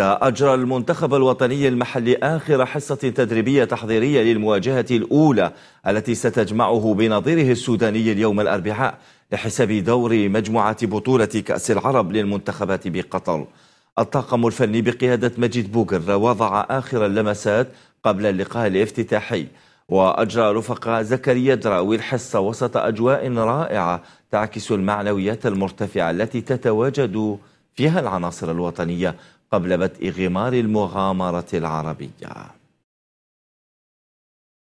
أجرى المنتخب الوطني المحلي آخر حصة تدريبية تحضيرية للمواجهة الأولى التي ستجمعه بنظيره السوداني اليوم الأربعاء لحساب دور مجموعة بطولة كأس العرب للمنتخبات بقطر الطاقم الفني بقيادة مجيد بوغر وضع آخر اللمسات قبل اللقاء الافتتاحي وأجرى رفقاء زكريا دراوي الحصة وسط أجواء رائعة تعكس المعنويات المرتفعة التي تتواجد فيها العناصر الوطنية قبل بدء غمار المغامرة العربية